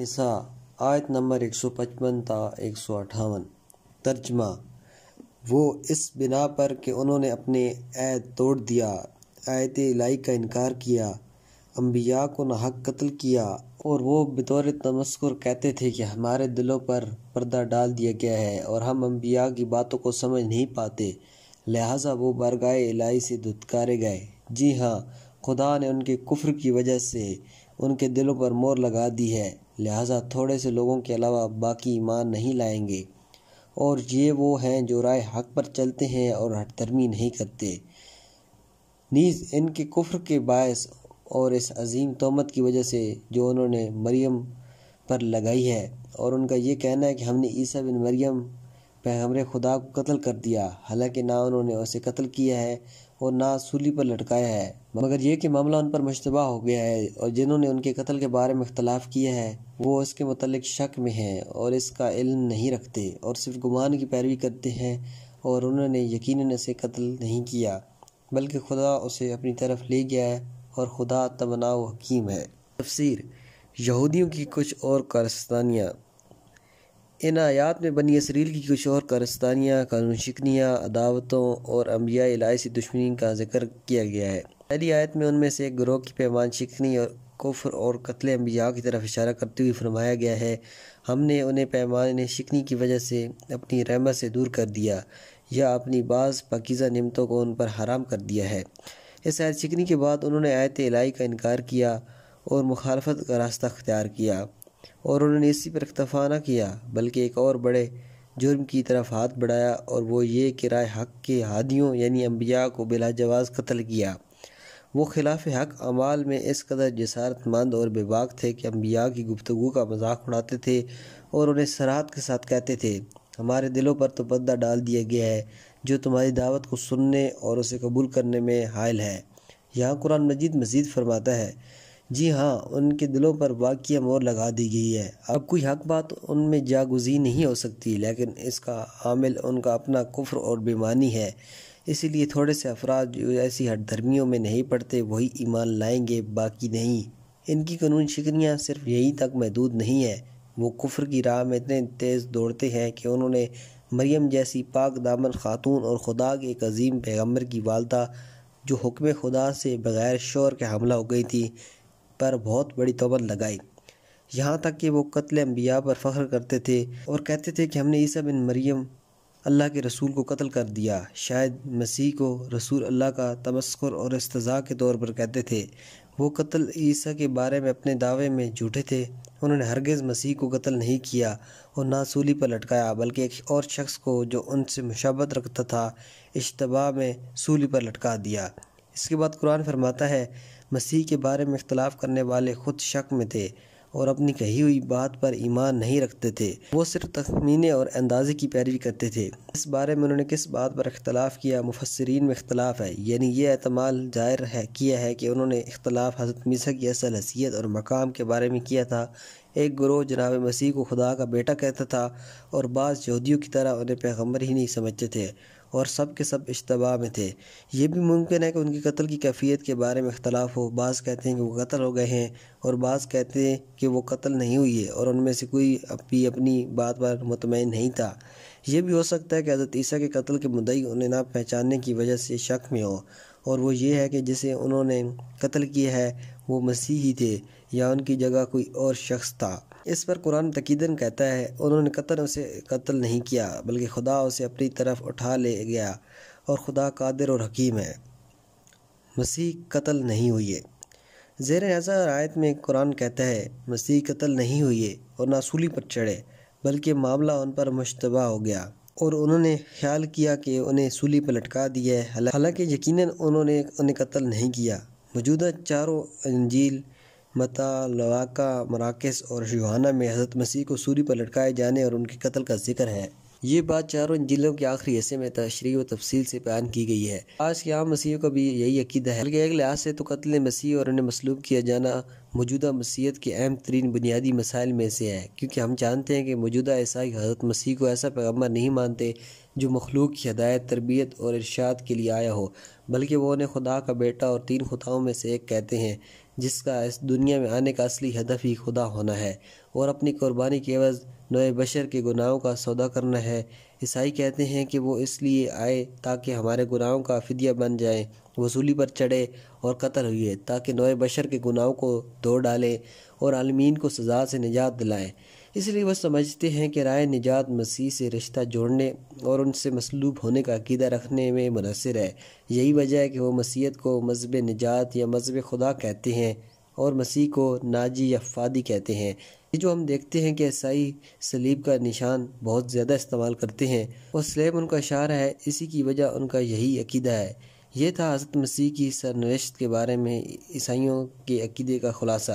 نساء آیت نمبر 155 تا 158 ترجمہ وہ اس بنا پر کہ انہوں نے اپنے عید توڑ دیا آیت الہی کا انکار کیا انبیاء کو ناحق قتل کیا اور وہ بطور تمسکر کہتے تھے کہ ہمارے دلوں پر پردہ ڈال دیا گیا ہے اور ہم انبیاء کی باتوں کو سمجھ نہیں پاتے لہٰذا وہ برگائے الہی سے دھتکارے گئے جی ہاں خدا نے ان کے کفر کی وجہ سے ان کے دلوں پر مور لگا دی ہے لہٰذا تھوڑے سے لوگوں کے علاوہ باقی ایمان نہیں لائیں گے اور یہ وہ ہیں جو رائے حق پر چلتے ہیں اور ہٹ ترمی نہیں کرتے نیز ان کے کفر کے باعث اور اس عظیم تہمت کی وجہ سے جو انہوں نے مریم پر لگائی ہے اور ان کا یہ کہنا ہے کہ ہم نے عیسیٰ بن مریم پہ ہمرے خدا کو قتل کر دیا حالانکہ نہ انہوں نے اسے قتل کیا ہے اور نہ سولی پر لٹکایا ہے مگر یہ کہ معاملہ ان پر مشتبہ ہو گیا ہے اور جنہوں نے ان کے قتل کے بارے میں اختلاف کیا ہے وہ اس کے متعلق شک میں ہیں اور اس کا علم نہیں رکھتے اور صرف گمان کی پیروی کرتے ہیں اور انہوں نے یقیناً اسے قتل نہیں کیا بلکہ خدا اسے اپنی طرف لے گیا ہے اور خدا تمنا و حکیم ہے تفسیر یہودیوں کی کچھ اور کارستانیاں ان آیات میں بنی اسریل کی کچھ اور کارستانیاں قانون شکنیاں عداوتوں اور انبیاء الہی سے دشمنی کا ذکر کیا گیا ہے پہلی آیت میں ان میں سے ایک گروہ کی پیمان شکنی اور کفر اور قتل انبیاء کی طرف اشارہ کرتے ہوئے فرمایا گیا ہے ہم نے انہیں انہیں شکنی کی وجہ سے اپنی رحمت سے دور کر دیا یا اپنی بعض پاکیزہ نمتوں کو ان پر حرام کر دیا ہے اس آیت شکنی کے بعد انہوں نے آیت الہی کا انکار کیا اور مخالفت کا راستہ اختیار کیا اور انہوں نے اسی پر اختفا نہ کیا بلکہ ایک اور بڑے جرم کی طرف ہاتھ بڑھایا اور وہ یہ کہ رائے حق کے ہادیوں یعنی انبیاء کو بلا جواز قتل کیا وہ خلاف حق اعمال میں اس قدر جسارت مند اور بے باک تھے کہ انبیاء کی گفتگو کا مذاق اڑاتے تھے اور انہیں سرات کے ساتھ کہتے تھے ہمارے دلوں پر تو پردہ ڈال دیا گیا ہے جو تمہاری دعوت کو سننے اور اسے قبول کرنے میں حائل ہے یہاں قرآن مجید مزید فرماتا ہے جی ہاں ان کے دلوں پر واقعی مور لگا دی گئی ہے اب کوئی حق بات ان میں جاگزی نہیں ہو سکتی لیکن اس کا حامل ان کا اپنا کفر اور بیمانی ہے اسی لیے تھوڑے سے افراد جو ایسی ہٹ دھرمیوں میں نہیں پڑتے وہی ایمان لائیں گے باقی نہیں ان کی قانون شکریاں صرف یہی تک محدود نہیں ہیں وہ کفر کی راہ میں اتنے تیز دوڑتے ہیں کہ انہوں نے مریم جیسی پاک دامن خاتون اور خدا کے ایک عظیم پیغمبر کی والدہ جو حکم خدا سے بغیر شور کے حملہ ہو گئی تھی پر بہت بڑی توبت لگائی یہاں تک کہ وہ قتل انبیاء پر فخر کرتے تھے اور کہتے تھے کہ ہم نے عیسیٰ بن مریم اللہ کے رسول کو قتل کر دیا شاید مسیح کو رسول اللہ کا تمسکر اور استضاء کے طور پر کہتے تھے وہ قتل عیسیٰ کے بارے میں اپنے دعوے میں جھوٹے تھے انہوں نے ہرگز مسیح کو قتل نہیں کیا اور نہ سولی پر لٹکایا بلکہ ایک اور شخص کو جو ان سے مشابت رکھتا تھا اشتباہ میں سولی پر لٹکا دیا اس کے بعد قرآن فرماتا ہے مسیح کے بارے میں اختلاف کرنے والے خود شک میں تھے اور اپنی کہی ہوئی بات پر ایمان نہیں رکھتے تھے وہ صرف تخمینے اور اندازے کی پیروی کرتے تھے اس بارے میں انہوں نے کس بات پر اختلاف کیا مفسرین میں اختلاف ہے یعنی یہ اعتمال ظاہر ہے کیا ہے کہ انہوں نے اختلاف حضرت مذہب کی اصل حیثیت اور مقام کے بارے میں کیا تھا ایک گروہ جناب مسیح کو خدا کا بیٹا کہتا تھا اور بعض یہودیوں کی طرح انہیں پیغمبر ہی نہیں سمجھتے تھے اور سب کے سب اشتباہ میں تھے یہ بھی ممکن ہے کہ ان کی قتل کی کیفیت کے بارے میں اختلاف ہو بعض کہتے ہیں کہ وہ قتل ہو گئے ہیں اور بعض کہتے ہیں کہ وہ قتل نہیں ہوئی ہے اور ان میں سے کوئی بھی اپنی بات پر مطمئن نہیں تھا یہ بھی ہو سکتا ہے کہ حضرت عیسیٰ کے قتل کے مدعی انہیں نہ پہچاننے کی وجہ سے شک میں ہو اور وہ یہ ہے کہ جسے انہوں نے قتل کیا ہے وہ مسیح ہی تھے یا ان کی جگہ کوئی اور شخص تھا اس پر قرآن تقیدن کہتا ہے انہوں نے قتل اسے قتل نہیں کیا بلکہ خدا اسے اپنی طرف اٹھا لے گیا اور خدا قادر اور حکیم ہے مسیح قتل نہیں ہوئے زیر اعضا رعایت میں قرآن کہتا ہے مسیح قتل نہیں ہوئے اور ناسولی پر چڑھے بلکہ معاملہ ان پر مشتبہ ہو گیا اور انہوں نے خیال کیا کہ انہیں سولی پر لٹکا دیا ہے حالانکہ یقیناً انہوں نے انہیں قتل نہیں کیا موجودہ چاروں انجیل متا لواکا مراکز اور شوہانہ میں حضرت مسیح کو سولی پر لٹکائے جانے اور ان کے قتل کا ذکر ہے یہ بات چاروں انجیلوں کے آخری حصے میں تشریح و تفصیل سے بیان کی گئی ہے آج کے عام مسیحوں کا بھی یہی عقیدہ ہے ایک لحاظ سے تو قتل مسیح اور انہیں مسلوب کیا جانا موجودہ مسیحت کے اہم ترین بنیادی مسائل میں سے ہے کیونکہ ہم جانتے ہیں کہ موجودہ عیسائی حضرت مسیح کو ایسا پیغمبر نہیں مانتے جو مخلوق کی ہدایت تربیت اور ارشاد کے لیے آیا ہو بلکہ وہ انہیں خدا کا بیٹا اور تین خداؤں میں سے ایک کہتے ہیں جس کا اس دنیا میں آنے کا اصلی ہدف ہی خدا ہونا ہے اور اپنی قربانی کے عوض نوئے بشر کے گناہوں کا سودا کرنا ہے عیسائی کہتے ہیں کہ وہ اس لیے آئے تاکہ ہمارے گناہوں کا فدیہ بن جائیں وصولی پر چڑھے اور قتل ہوئی ہے تاکہ نوئے بشر کے گناہوں کو دوڑ ڈالیں اور عالمین کو سزا سے نجات دلائیں اس لیے وہ سمجھتے ہیں کہ رائے نجات مسیح سے رشتہ جوڑنے اور ان سے مصلوب ہونے کا عقیدہ رکھنے میں منحصر ہے یہی وجہ ہے کہ وہ مسیحت کو مذہب نجات یا مذہب خدا کہتے ہیں اور مسیح کو ناجی یا فادی کہتے ہیں یہ جو ہم دیکھتے ہیں کہ عیسائی سلیب کا نشان بہت زیادہ استعمال کرتے ہیں اور سلیب ان کا اشارہ ہے اسی کی وجہ ان کا یہی عقیدہ ہے یہ تھا حضرت مسیح کی سرنوشت کے بارے میں عیسائیوں کے عقیدے کا خلاصہ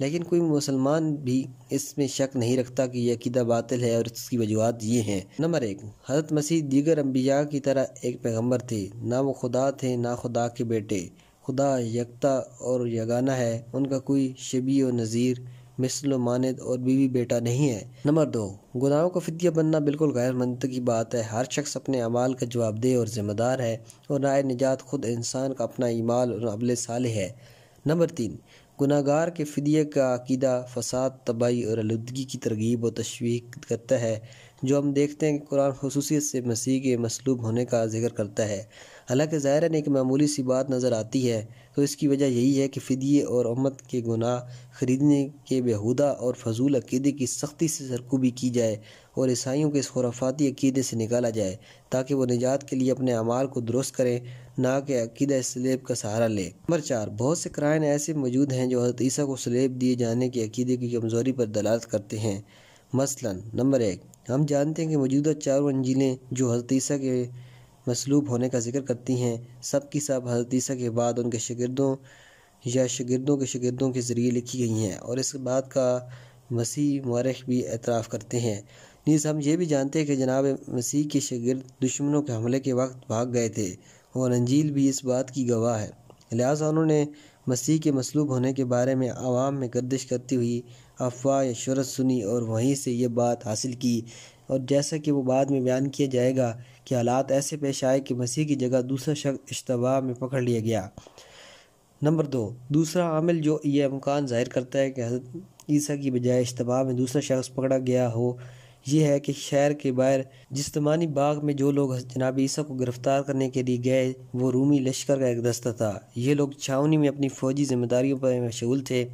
لیکن کوئی مسلمان بھی اس میں شک نہیں رکھتا کہ یہ عقیدہ باطل ہے اور اس کی وجوہات یہ ہیں نمبر ایک حضرت مسیح دیگر انبیاء کی طرح ایک پیغمبر تھے نہ وہ خدا تھے نہ خدا کے بیٹے خدا یکتا اور یگانہ ہے ان کا کوئی شبی و نظیر مثل و ماند اور بیوی بیٹا نہیں ہے نمبر دو گناہوں کا فدیہ بننا بالکل غیر منطقی بات ہے ہر شخص اپنے عمال کا جواب دہ اور ذمہ دار ہے اور رائے نجات خود انسان کا اپنا اعمال اور عبل صالح ہے نمبر تین گناہ گار کے فدیہ کا عقیدہ فساد تباہی اور آلودگی کی ترغیب و تشویق کرتا ہے جو ہم دیکھتے ہیں کہ قرآن خصوصیت سے مسیح کے مصلوب ہونے کا ذکر کرتا ہے حالانکہ ظاہر ہے ایک معمولی سی بات نظر آتی ہے تو اس کی وجہ یہی ہے کہ فدیے اور امت کے گناہ خریدنے کے بہودہ اور فضول عقیدے کی سختی سے سرکوبی کی جائے اور عیسائیوں کے اس خرافاتی عقیدے سے نکالا جائے تاکہ وہ نجات کے لیے اپنے اعمال کو درست کریں نہ کہ عقیدہ سلیب کا سہارا لے نمبر چار بہت سے کرائن ایسے موجود ہیں جو حضرت عیسیٰ کو سلیب دیے جانے کے عقیدے کی کمزوری پر دلالت کرتے ہیں مثلا نمبر ایک ہم جانتے ہیں کہ موجودہ چاروں انجیلیں جو حضرت عیسیٰ کے مصلوب ہونے کا ذکر کرتی ہیں سب کی سب حدیثہ کے بعد ان کے شگردوں یا شگردوں کے شگردوں کے ذریعے لکھی گئی ہیں اور اس بات کا مسیح مورخ بھی اعتراف کرتے ہیں نیز ہم یہ بھی جانتے ہیں کہ جناب مسیح کے شگرد دشمنوں کے حملے کے وقت بھاگ گئے تھے اور انجیل بھی اس بات کی گواہ ہے لہٰذا انہوں نے مسیح کے مصلوب ہونے کے بارے میں عوام میں گردش کرتی ہوئی افواہ یا شرط سنی اور وہیں سے یہ بات حاصل کی اور جیسا کہ وہ بعد میں بیان کیا جائے گا کہ حالات ایسے پیش آئے کہ مسیح کی جگہ دوسرا شخص اشتباہ میں پکڑ لیا گیا نمبر دو دوسرا عامل جو یہ امکان ظاہر کرتا ہے کہ حضرت عیسیٰ کی بجائے اشتباہ میں دوسرا شخص پکڑا گیا ہو یہ ہے کہ شہر کے باہر جسمانی باغ میں جو لوگ جناب عیسیٰ کو گرفتار کرنے کے لیے گئے وہ رومی لشکر کا ایک دستہ تھا یہ لوگ چھاونی میں اپنی فوجی ذمہ داریوں پر مشغول تھے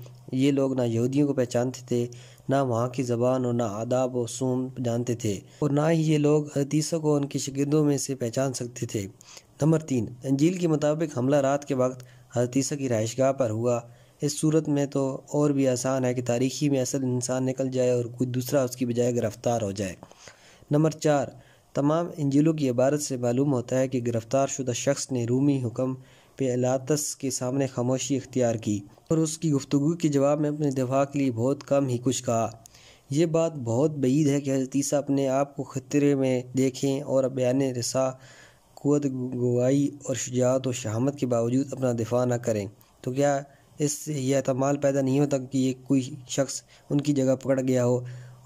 یہ لوگ نہ یہودیوں کو پہچانتے تھے نہ وہاں کی زبان اور نہ آداب و سوم جانتے تھے اور نہ ہی یہ لوگ حدیثوں کو ان کی شگردوں میں سے پہچان سکتے تھے نمبر تین انجیل کے مطابق حملہ رات کے وقت حدیثہ کی رہائش گاہ پر ہوا اس صورت میں تو اور بھی آسان ہے کہ تاریخی میں اصل انسان نکل جائے اور کوئی دوسرا اس کی بجائے گرفتار ہو جائے نمبر چار تمام انجیلوں کی عبارت سے معلوم ہوتا ہے کہ گرفتار شدہ شخص نے رومی حکم پیلاتس کے سامنے خاموشی اختیار کی اور اس کی گفتگو کے جواب میں اپنے دفاع کے لیے بہت کم ہی کچھ کہا یہ بات بہت بعید ہے کہ حضرت عیسیٰ اپنے آپ کو خطرے میں دیکھیں اور بیان رسا قوت گوائی اور شجاعت و شہامت کے باوجود اپنا دفاع نہ کریں تو کیا اس سے یہ اعتماد پیدا نہیں ہوتا کہ یہ کوئی شخص ان کی جگہ پکڑ گیا ہو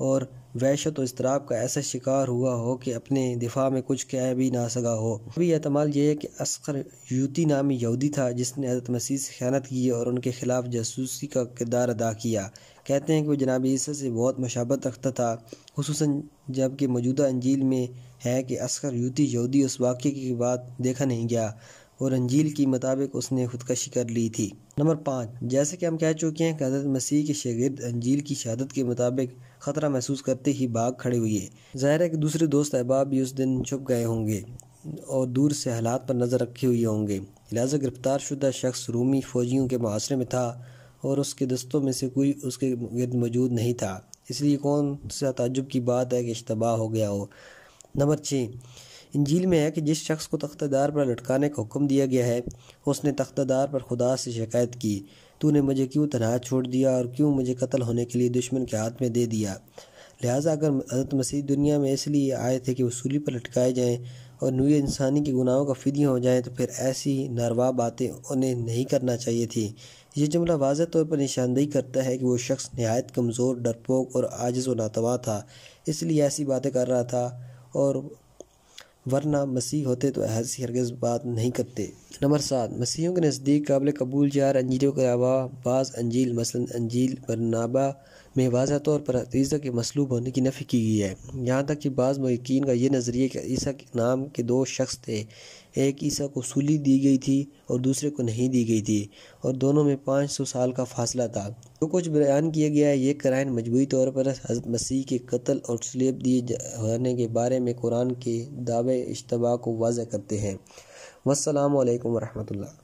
اور وحشت و اضطراب کا ایسا شکار ہوا ہو کہ اپنے دفاع میں کچھ کہہ بھی نہ سکا ہو ابھی اعتماد یہ ہے کہ اسخر یوتی نامی یہودی تھا جس نے حضرت مسیح سے خیانت کی اور ان کے خلاف جاسوسی کا کردار ادا کیا کہتے ہیں کہ وہ جناب عیسیٰ سے بہت مشابت رکھتا تھا خصوصاً جبکہ موجودہ انجیل میں ہے کہ اسخر یوتی یہودی اس واقعے کی بات دیکھا نہیں گیا اور انجیل کی مطابق اس نے خودکشی کر لی تھی نمبر پانچ جیسے کہ ہم کہہ چکے ہیں کہ حضرت مسیح کے شاگرد انجیل کی شہادت کے مطابق خطرہ محسوس کرتے ہی باغ کھڑے ہوئے ظاہر ہے کہ دوسرے دوست احباب بھی اس دن چھپ گئے ہوں گے اور دور سے حالات پر نظر رکھے ہوئے ہوں گے لہٰذا گرفتار شدہ شخص رومی فوجیوں کے محاصرے میں تھا اور اس کے دستوں میں سے کوئی اس کے گرد موجود نہیں تھا اس لیے کون سا تعجب کی بات ہے کہ اشتباہ ہو گیا ہو نمبر چھ انجیل میں ہے کہ جس شخص کو تختہ دار پر لٹکانے کا حکم دیا گیا ہے اس نے تختہ دار پر خدا سے شکایت کی تو نے مجھے کیوں تنہا چھوڑ دیا اور کیوں مجھے قتل ہونے کے لیے دشمن کے ہاتھ میں دے دیا لہٰذا اگر حضرت مسیح دنیا میں اس لیے آئے تھے کہ وصولی پر لٹکائے جائیں اور نوی انسانی کے گناہوں کا فدی ہو جائیں تو پھر ایسی ناروا باتیں انہیں نہیں کرنا چاہیے تھی یہ جملہ واضح طور پر نشاندہی کرتا ہے کہ وہ شخص نہایت کمزور ڈرپوک اور آجز و ناتوا تھا اس لیے ایسی باتیں کر رہا تھا اور ورنہ مسیح ہوتے تو ایسی ہرگز بات نہیں کرتے نمبر سات مسیحوں کے نزدیک قابل قبول جار انجیلوں کے علاوہ بعض انجیل مثلا انجیل برنابا میں واضح طور پر عیسیٰ کے مصلوب ہونے کی نفی کی گئی ہے یہاں تک کہ بعض محقین کا یہ نظریہ کہ عیسیٰ کے نام کے دو شخص تھے ایک عیسیٰ کو سولی دی گئی تھی اور دوسرے کو نہیں دی گئی تھی اور دونوں میں پانچ سو سال کا فاصلہ تھا جو کچھ بیان کیا گیا ہے یہ قرائن مجموعی طور پر حضرت مسیح کے قتل اور سلیب دیے جانے کے بارے میں قرآن کے دعوے اشتباہ کو واضح کرتے ہیں والسلام علیکم ورحمۃ اللہ